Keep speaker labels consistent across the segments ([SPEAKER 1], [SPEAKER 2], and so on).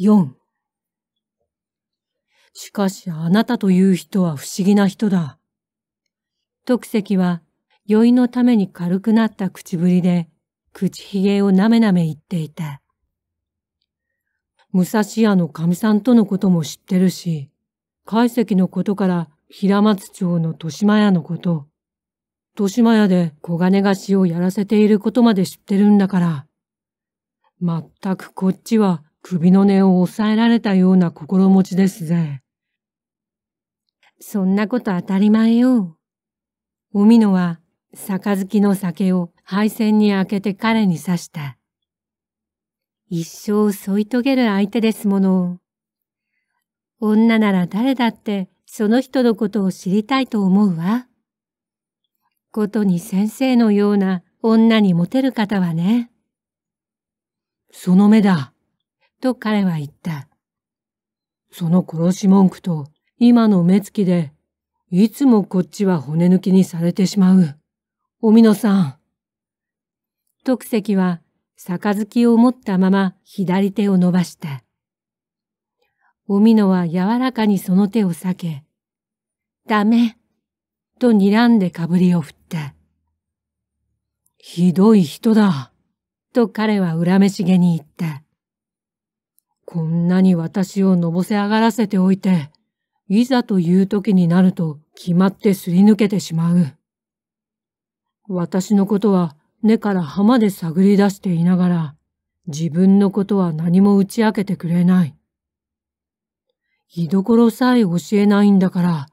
[SPEAKER 1] 4しかしあなたという人は不思議な人だ。特石は酔いのために軽くなった口ぶりで、口ひげをなめなめ言っていた。武蔵屋の神さんとのことも知ってるし、海石のことから平松町の豊島屋のこと、豊島屋で小金貸しをやらせていることまで知ってるんだから、まったくこっちは首の根を押さえられたような心持ちですぜ。そんなこと当たり前よ。おみのは、杯の酒を配線に開けて彼に刺した。一生添い遂げる相手ですもの。女なら誰だってその人のことを知りたいと思うわ。ことに先生のような女にモテる方はね。その目だ。と彼は言った。その殺し文句と今の目つきで、いつもこっちは骨抜きにされてしまう。おみのさん。徳石は、杯を持ったまま左手を伸ばした。おみのは柔らかにその手を避け、ダメ、と睨んでかぶりを振った。ひどい人だ、と彼は恨めしげに言った。こんなに私をのぼせ上がらせておいて、いざという時になると決まってすり抜けてしまう。私のことは根から浜で探り出していながら、自分のことは何も打ち明けてくれない。居所さえ教えないんだから、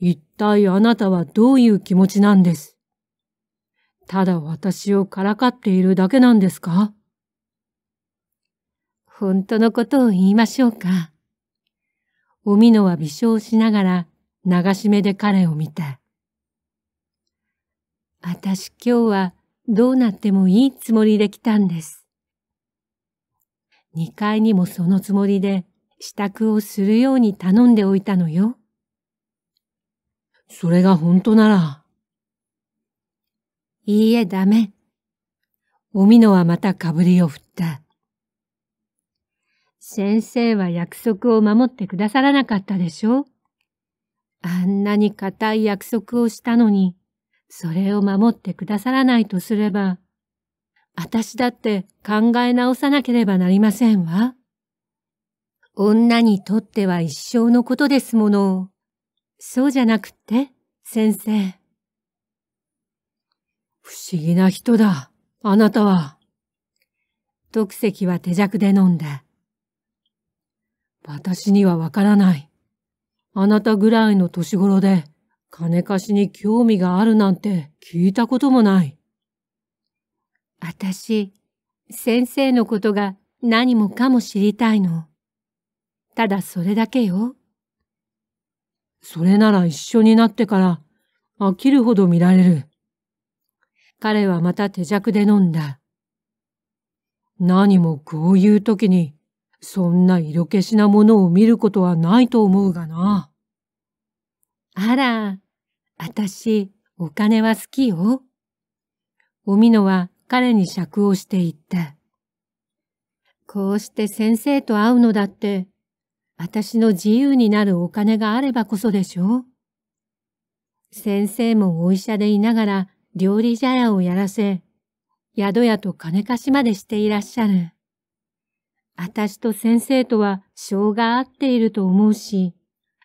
[SPEAKER 1] 一体あなたはどういう気持ちなんですただ私をからかっているだけなんですか本当のことを言いましょうか。おみのは微笑しながら流し目で彼を見た。私今日はどうなってもいいつもりで来たんです。二階にもそのつもりで支度をするように頼んでおいたのよ。それが本当なら。いいえ、ダメ。おみのはまたかぶりを振った。先生は約束を守ってくださらなかったでしょあんなに固い約束をしたのに、それを守ってくださらないとすれば、私だって考え直さなければなりませんわ。女にとっては一生のことですもの。そうじゃなくって、先生。不思議な人だ、あなたは。特席は手酌で飲んだ。私にはわからない。あなたぐらいの年頃で、金貸しに興味があるなんて聞いたこともない。私、先生のことが何もかも知りたいの。ただそれだけよ。それなら一緒になってから飽きるほど見られる。彼はまた手酌で飲んだ。何もこういう時にそんな色気しなものを見ることはないと思うがな。あら、あたし、お金は好きよ。おみのは彼に釈をしていった。こうして先生と会うのだって、私の自由になるお金があればこそでしょ先生もお医者でいながら料理茶屋をやらせ、宿屋と金貸しまでしていらっしゃる。私と先生とは性が合っていると思うし、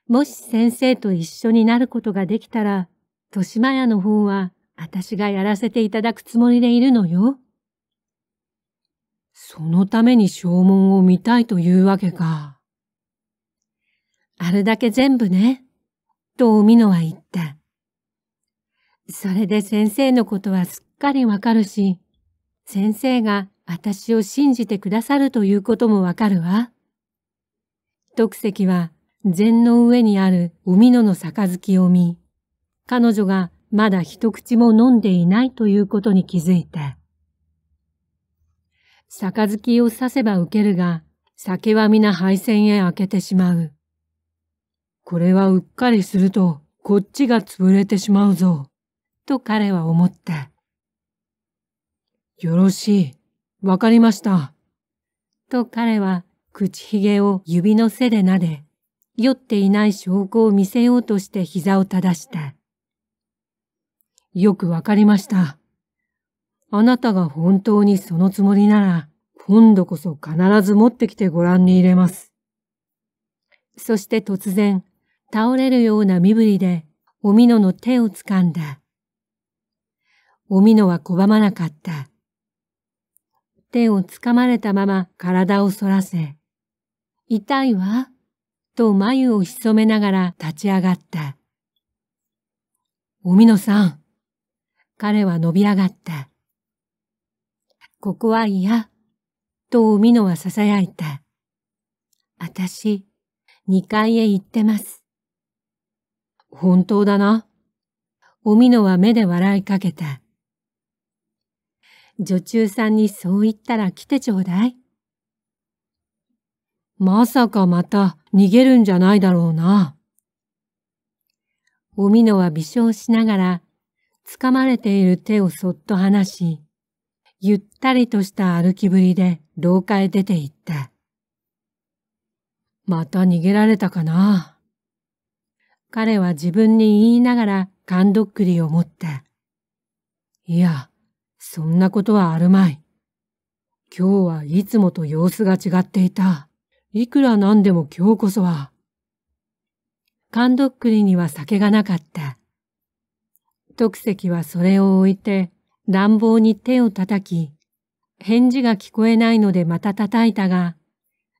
[SPEAKER 1] もし先生と一緒になることができたら、豊島屋の方は私がやらせていただくつもりでいるのよ。そのために証文を見たいというわけか。あるだけ全部ね、とおみのは言った。それで先生のことはすっかりわかるし、先生が私を信じてくださるということもわかるわ。特石は禅の上にある海野の杯を見、彼女がまだ一口も飲んでいないということに気づいた。杯を刺せば受けるが、酒は皆配線へ開けてしまう。これはうっかりすると、こっちが潰れてしまうぞ。と彼は思った。よろしい。わかりました。と彼は口ひげを指の背で撫で、酔っていない証拠を見せようとして膝を正した。よくわかりました。あなたが本当にそのつもりなら、今度こそ必ず持ってきてご覧に入れます。そして突然、倒れるような身振りで、おみのの手を掴んだ。おみのは拒まなかった。手をつかまれたまま体を反らせ、痛いわ、と眉を潜めながら立ち上がった。おみのさん。彼は伸び上がった。ここは嫌、とおみのは囁いた。あたし、二階へ行ってます。本当だな。おみのは目で笑いかけた。女中さんにそう言ったら来てちょうだい。まさかまた逃げるんじゃないだろうな。おみのは微笑しながら、掴まれている手をそっと離し、ゆったりとした歩きぶりで廊下へ出て行った。また逃げられたかな。彼は自分に言いながら感どっくりを持った。いや、そんなことはあるまい。今日はいつもと様子が違っていた。いくらなんでも今日こそは。勘どっくりには酒がなかった。特石はそれを置いて暖房に手を叩き、返事が聞こえないのでまた叩いたが、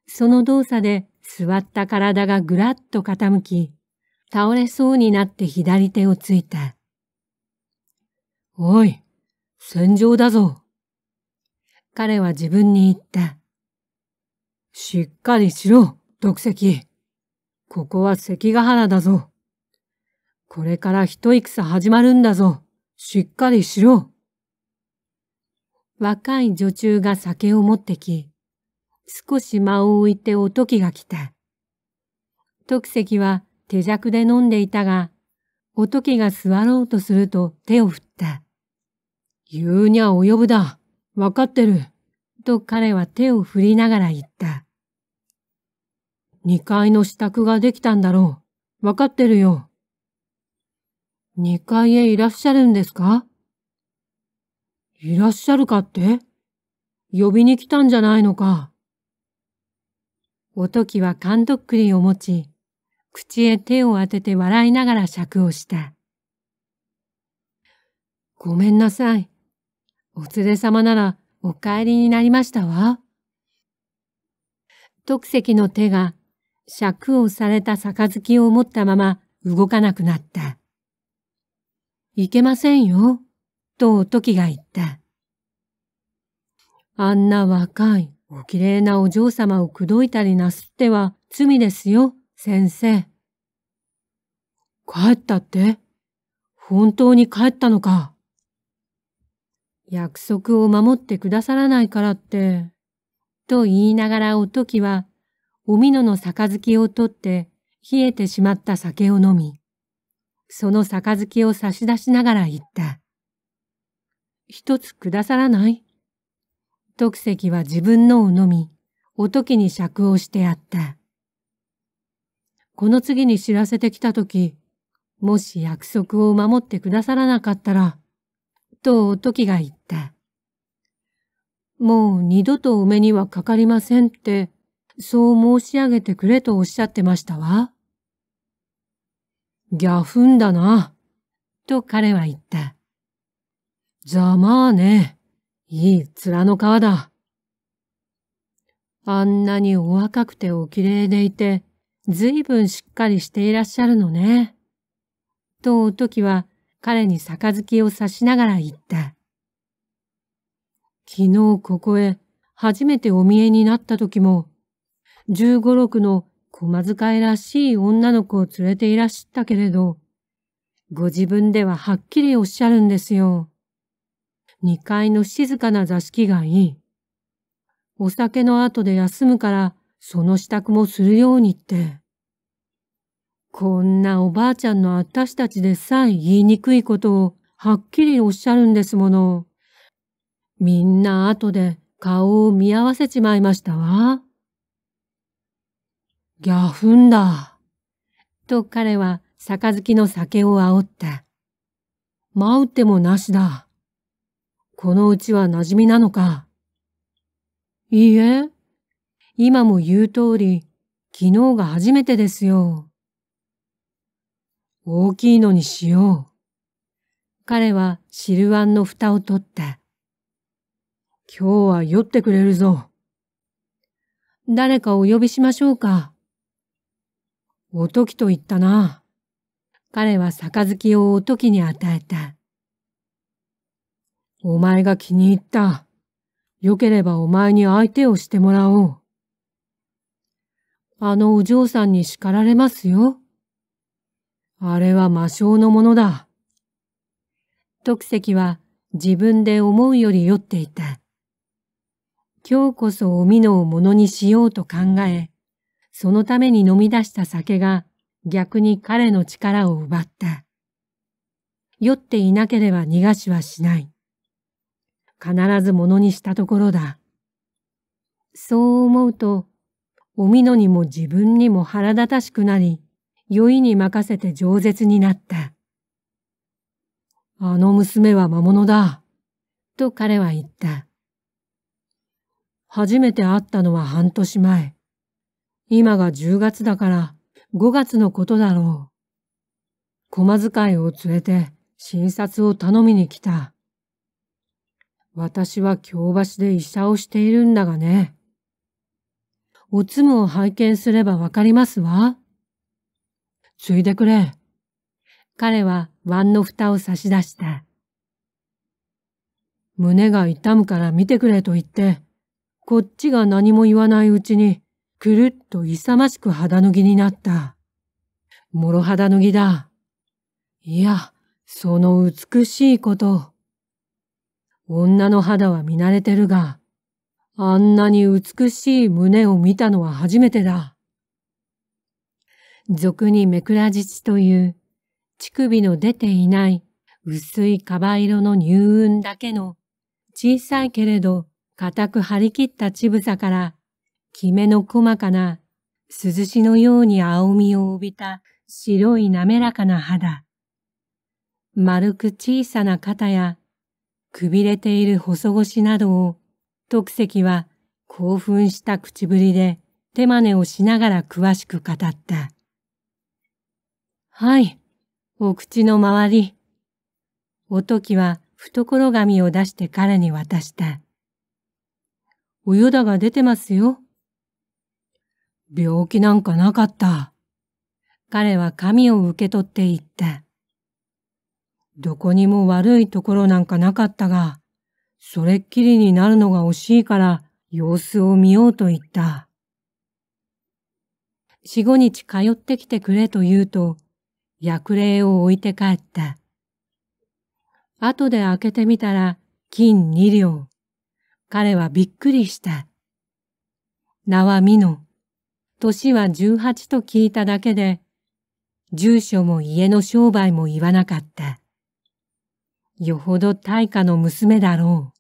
[SPEAKER 1] その動作で座った体がぐらっと傾き、倒れそうになって左手をついた。おい、戦場だぞ。彼は自分に言った。しっかりしろ、毒石。ここは関ヶ原だぞ。これから一戦始まるんだぞ。しっかりしろ。若い女中が酒を持ってき、少し間を置いておときが来た。徳石は手酌で飲んでいたが、おときが座ろうとすると手を振った。言うにゃ及ぶだ。わかってる。と彼は手を振りながら言った。二階の支度ができたんだろう。わかってるよ。二階へいらっしゃるんですかいらっしゃるかって呼びに来たんじゃないのか。おときは缶とっくりを持ち、口へ手を当てて笑いながら尺をした。ごめんなさい。お連れ様ならお帰りになりましたわ。特石の手が尺をされた杯を持ったまま動かなくなった。いけませんよ、とお時が言った。あんな若い、お綺麗なお嬢様を口説いたりなすっては罪ですよ、先生。帰ったって本当に帰ったのか約束を守ってくださらないからって。と言いながらおときは、おみのの杯を取って、冷えてしまった酒を飲み、その杯を差し出しながら言った。一つくださらない徳石は自分のを飲み、おときに釈をしてやった。この次に知らせてきたとき、もし約束を守ってくださらなかったら、とおときが言った。もう二度とお目にはかかりませんって、そう申し上げてくれとおっしゃってましたわ。ギャフンだな、と彼は言った。ざまあね、いい面の皮だ。あんなにお若くてお綺麗でいて、ずいぶんしっかりしていらっしゃるのね。とおときは彼に杯を刺しながら言った。昨日ここへ初めてお見えになった時も、十五六の駒遣いらしい女の子を連れていらっしゃったけれど、ご自分でははっきりおっしゃるんですよ。二階の静かな座敷がいい。お酒の後で休むから、その支度もするようにって。こんなおばあちゃんの私たちでさえ言いにくいことをはっきりおっしゃるんですもの。みんな後で顔を見合わせちまいましたわ。ギャフンだ。と彼は杯の酒を煽って。舞うてもなしだ。このうちは馴染みなのか。いいえ、今も言う通り、昨日が初めてですよ。大きいのにしよう。彼は汁碗の蓋を取った。今日は酔ってくれるぞ。誰かお呼びしましょうか。おときと言ったな。彼は杯をおときに与えた。お前が気に入った。良ければお前に相手をしてもらおう。あのお嬢さんに叱られますよ。あれは魔性のものだ。徳石は自分で思うより酔っていた。今日こそおみのをものにしようと考え、そのために飲み出した酒が逆に彼の力を奪った。酔っていなければ逃がしはしない。必ずものにしたところだ。そう思うと、おみのにも自分にも腹立たしくなり、酔いに任せて饒舌になった。あの娘は魔物だ。と彼は言った。初めて会ったのは半年前。今が10月だから5月のことだろう。駒遣いを連れて診察を頼みに来た。私は京橋で医者をしているんだがね。おつむを拝見すればわかりますわ。ついでくれ。彼は碗の蓋を差し出した。胸が痛むから見てくれと言って、こっちが何も言わないうちに、くるっと勇ましく肌脱ぎになった。もろ肌脱ぎだ。いや、その美しいこと。女の肌は見慣れてるが、あんなに美しい胸を見たのは初めてだ。俗にめくらじちという、乳首の出ていない薄いカバ色の乳雲だけの、小さいけれど固く張り切った乳房から、きめの細かな、涼しのように青みを帯びた白い滑らかな肌。丸く小さな肩や、くびれている細腰などを、特石は興奮した口ぶりで手真似をしながら詳しく語った。はい、お口の周り。おときは懐紙を出して彼に渡した。およだが出てますよ。病気なんかなかった。彼は紙を受け取って言った。どこにも悪いところなんかなかったが、それっきりになるのが惜しいから様子を見ようと言った。四五日通ってきてくれと言うと、薬霊を置いて帰った。後で開けてみたら金二両。彼はびっくりした。名は美濃。年は十八と聞いただけで、住所も家の商売も言わなかった。よほど大家の娘だろ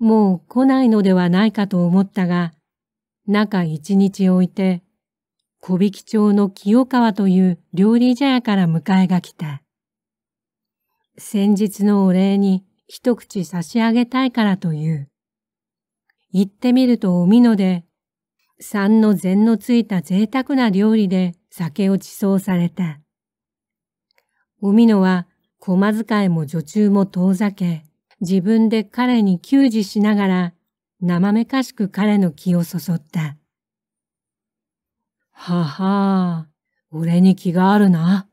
[SPEAKER 1] う。もう来ないのではないかと思ったが、中一日置いて、小引町の清川という料理茶屋から迎えが来た。先日のお礼に一口差し上げたいからという。行ってみるとお美ので、三の禅のついた贅沢な料理で酒を馳走された。お美のは駒遣いも女中も遠ざけ、自分で彼に給仕しながら、生めかしく彼の気をそそった。ははあ、俺に気があるな。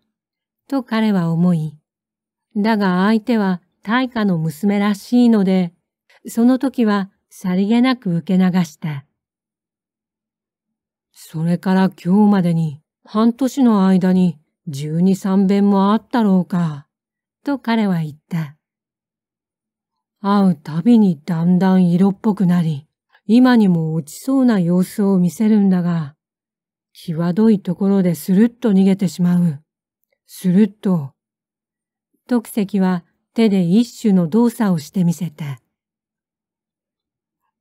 [SPEAKER 1] と彼は思い。だが相手は大化の娘らしいので、その時はさりげなく受け流した。それから今日までに半年の間に十二三遍もあったろうか。と彼は言った。会うたびにだんだん色っぽくなり、今にも落ちそうな様子を見せるんだが、際どいところでスルッと逃げてしまう。スルッと。特石は手で一種の動作をしてみせた。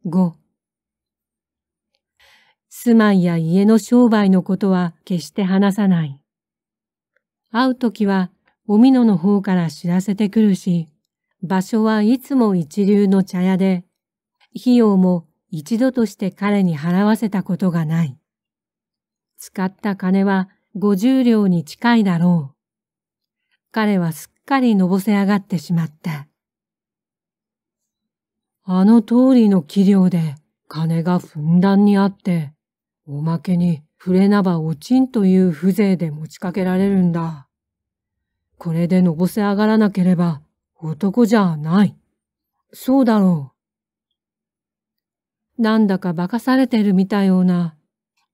[SPEAKER 1] 5住まいや家の商売のことは決して話さない。会うときはおみのの方から知らせてくるし、場所はいつも一流の茶屋で、費用も一度として彼に払わせたことがない。使った金は五十両に近いだろう。彼はすっかりのぼせ上がってしまった。あの通りの器量で金がふんだんにあって、おまけに触れなばおちんという風情で持ちかけられるんだ。これでのぼせ上がらなければ男じゃない。そうだろう。なんだか化かされてるみたような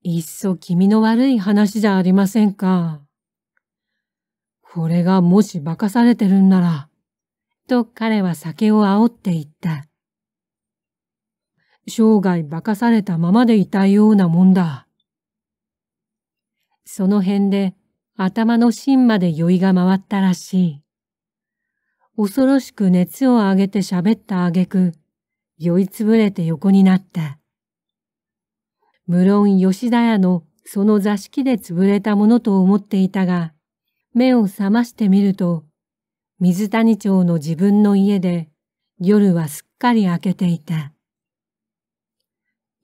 [SPEAKER 1] いっそ気味の悪い話じゃありませんか。これがもし化かされてるんなら、と彼は酒を煽って言った。生涯化かされたままでいたようなもんだ。その辺で頭の芯まで酔いが回ったらしい。恐ろしく熱を上げて喋った挙句、酔いつぶれて横になった。無論吉田屋のその座敷で潰れたものと思っていたが、目を覚ましてみると、水谷町の自分の家で夜はすっかり明けていた。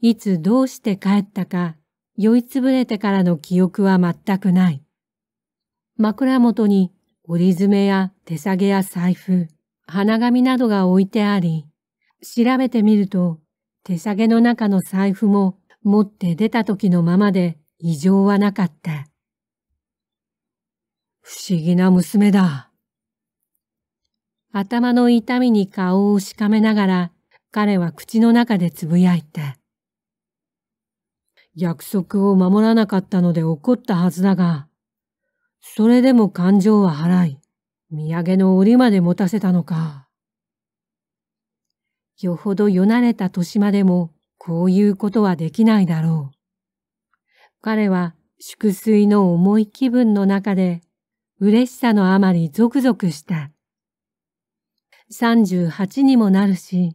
[SPEAKER 1] いつどうして帰ったか、酔いつぶれてからの記憶は全くない。枕元に折り爪や手提げや財布、花紙などが置いてあり、調べてみると手提げの中の財布も持って出た時のままで異常はなかった。不思議な娘だ。頭の痛みに顔をしかめながら、彼は口の中でつぶやいた。約束を守らなかったので怒ったはずだが、それでも感情は払い、土産の檻まで持たせたのか。よほどよなれた年までもこういうことはできないだろう。彼は祝水の重い気分の中で、嬉しさのあまりゾクゾクした。38にもなるし、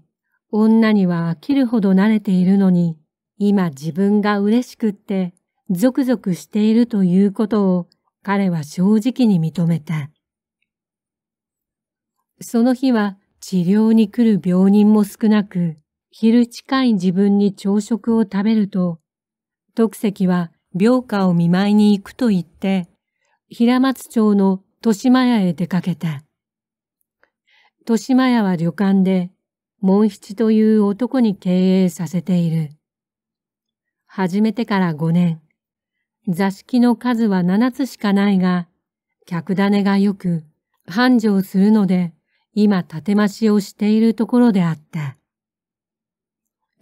[SPEAKER 1] 女には飽きるほど慣れているのに、今自分が嬉しくって、ゾクゾクしているということを彼は正直に認めた。その日は治療に来る病人も少なく、昼近い自分に朝食を食べると、徳石は病家を見舞いに行くと言って、平松町の豊島屋へ出かけた。豊島屋は旅館で、門七という男に経営させている。始めてから五年、座敷の数は七つしかないが、客種がよく繁盛するので、今建て増しをしているところであった。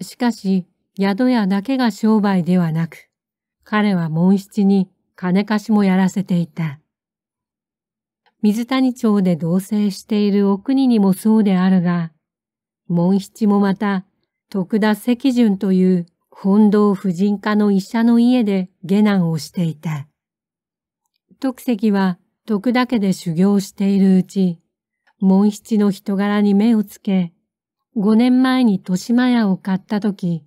[SPEAKER 1] しかし、宿屋だけが商売ではなく、彼は門七に金貸しもやらせていた。水谷町で同棲しているお国にもそうであるが、門七もまた、徳田赤順という本堂婦人科の医者の家で下男をしていた。徳石は徳田家で修行しているうち、門七の人柄に目をつけ、5年前に豊島屋を買った時、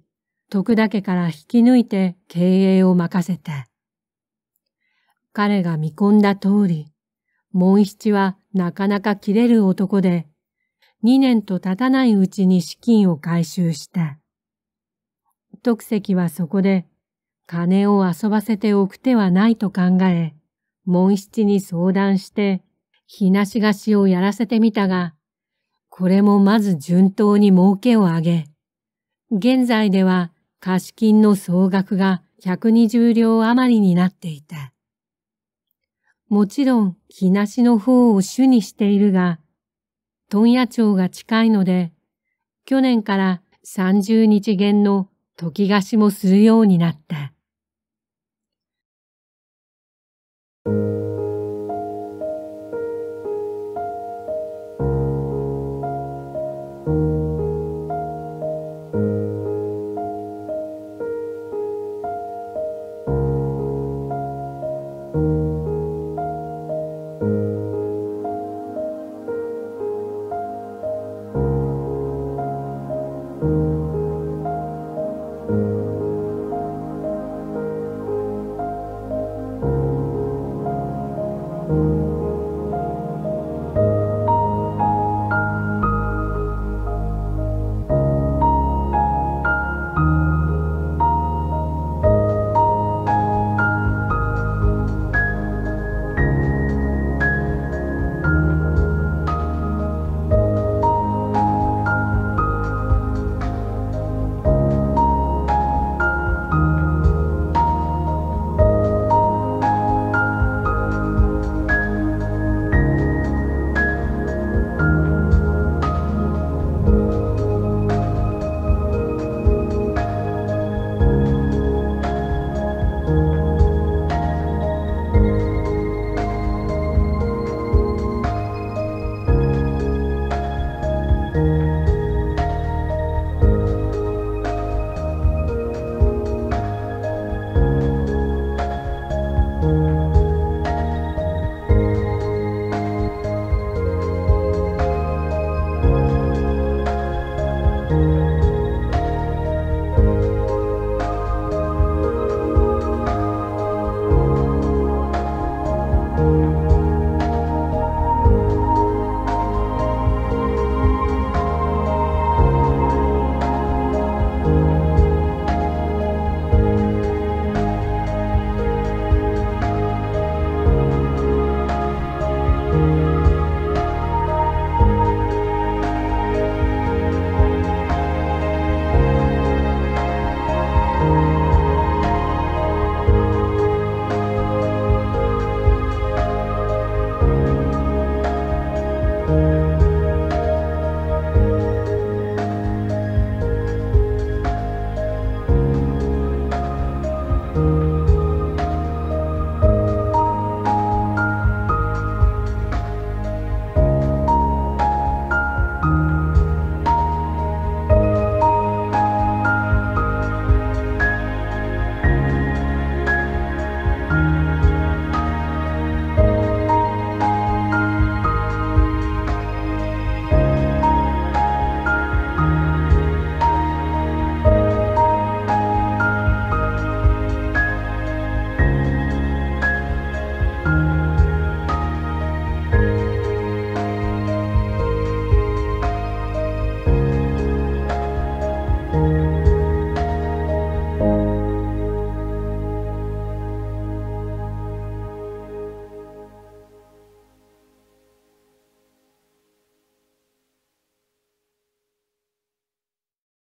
[SPEAKER 1] 徳田家から引き抜いて経営を任せた。彼が見込んだ通り、門七はなかなか切れる男で、2年と経たないうちに資金を回収した。徳石はそこで、金を遊ばせておく手はないと考え、門七に相談して、ひなしがしをやらせてみたが、これもまず順当に儲けを上げ、現在では貸金の総額が120両余りになっていた。もちろん、木梨の方を主にしているが、問屋町が近いので、去年から30日限の時貸しもするようになった。